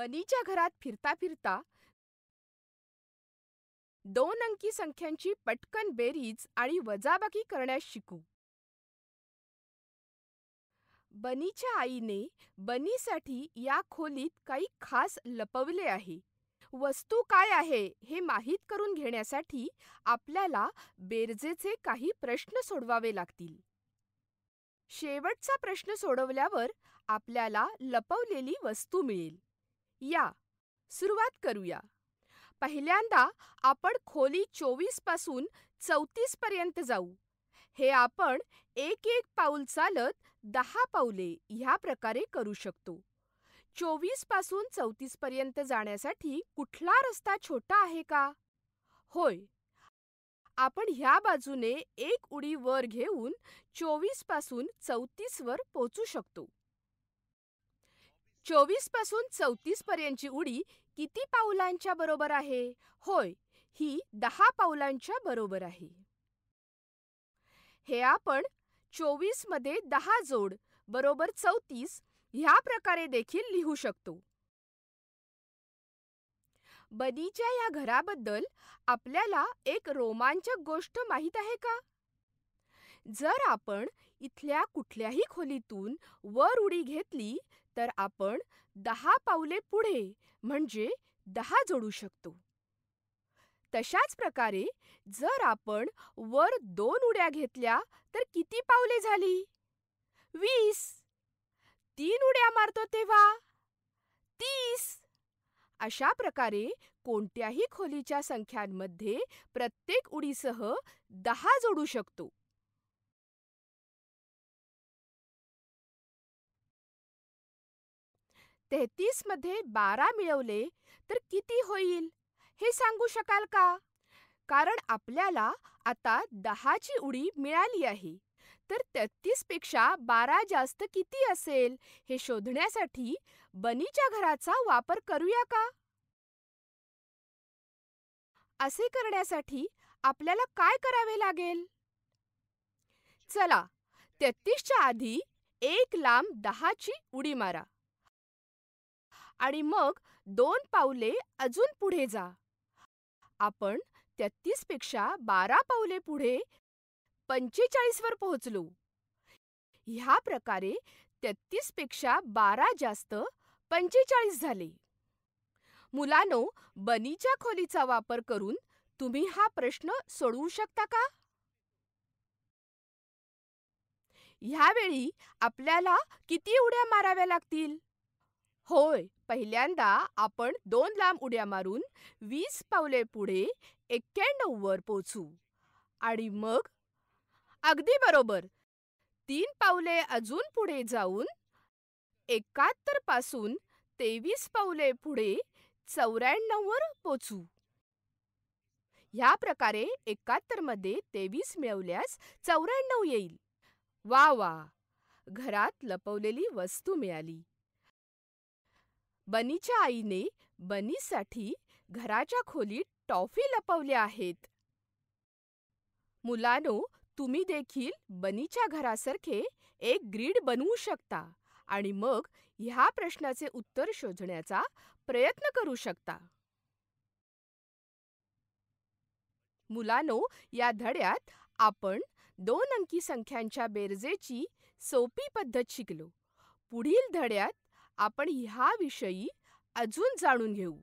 बनीच्या घरात फिरता फिरता दोन अंकी संख्यांची पटकन बेरीज आणि वजाबाकी करण्यास शिकू बनीच्या आईने बनीसाठी या खोलीत काही खास लपवले आहे वस्तू काय आहे हे माहीत करून घेण्यासाठी आपल्याला बेरजेचे काही प्रश्न सोडवावे लागतील शेवटचा प्रश्न सोडवल्यावर आपल्याला लपवलेली वस्तू मिळेल या सुरुवात करूया पहिल्यांदा आपण खोली चोवीस पासून चौतीस पर्यंत जाऊ हे आपण एक एक पाऊल चालत दहा पाऊले ह्या प्रकारे करू शकतो चोवीस पासून चौतीस पर्यंत जाण्यासाठी कुठला रस्ता छोटा आहे का होय आपण ह्या बाजूने एक उडी वर घेऊन चोवीस पासून चौतीस वर पोचू शकतो चोवीस पासून चौतीस पर्यंतची उडी किती पावलांच्या बरोबर आहे होय ही दहा पावलांच्या बरोबर आहे हे आपण चोवीस मध्ये दहा जोड बरोबर चौतीस ह्या प्रकारे देखील लिहू शकतो बनीच्या या घराबद्दल आपल्याला एक रोमांचक गोष्ट माहीत आहे का जर आपण इथल्या कुठल्याही खोलीतून वर उडी घेतली तर आपण दहा पावले पुढे म्हणजे दहा जोडू शकतो तशाच प्रकारे जर आपण वर दोन उड्या घेतल्या तर किती पावले झाली वीस तीन उड्या मारतो तेव्हा तीस अशा प्रकारे कोणत्याही खोलीच्या संख्यांमध्ये प्रत्येक उडीसह दहा जोडू शकतो तेहतीस मध्ये बारा मिळवले तर किती होईल हे सांगू शकाल का कारण आपल्याला आता दहाची उडी मिळाली आहे तर पेक्षा बारा जास्त किती असेल हे शोधण्यासाठी बनीच्या घराचा वापर करूया का असे करण्यासाठी आपल्याला काय करावे लागेल चला तेहतीसच्या आधी एक लांब दहाची उडी मारा आणि मग दोन पावले अजून पुढे जा. आपण तेहतीसपेक्षा पेक्षा बारा पावले पुढे पंचेचाळीस वर पोहोचलो. ह्या प्रकारे तेहत्तीस पेक्षा बारा जास्त पंचेचाळीस झाले. मुलांनो बनीच्या खोलीचा वापर करून तुम्ही हा प्रश्न सोडवू शकता का? ह्यावेळी आपल्याला किती उड्या माराव्या लागतील होय, पहिल्यांदा आपण दोन लांब उड्या मारून वीस पावले पुढे एक्क्याण्णव वर पोचू आणि मग अगदी बरोबर! तीन पावले अजून पुढे जाऊन एकाहत्तर पासून तेवीस पावले पुढे चौऱ्याण्णव वर पोचू. ह्या प्रकारे एकाहत्तर मध्ये तेवीस मिळवल्यास चौऱ्याण्णव येईल. वा वा! घरात लपवलेली वस्तू मिळाली. बनीच्या आईने बनीसाठी घराच्या खोलीत टॉफी लपवल्या आहेत मुलानो तुम्ही देखील बनीच्या घरासारखे एक ग्रीड बनवू शकता आणि मग ह्या प्रश्नाचे उत्तर शोधण्याचा प्रयत्न करू शकता मुलानो या धड्यात आपण दोन अंकी संख्यांच्या बेरजेची सोपी पद्धत शिकलो पुढील धड्यात आपण ह्याविषयी अजून जाणून घेऊ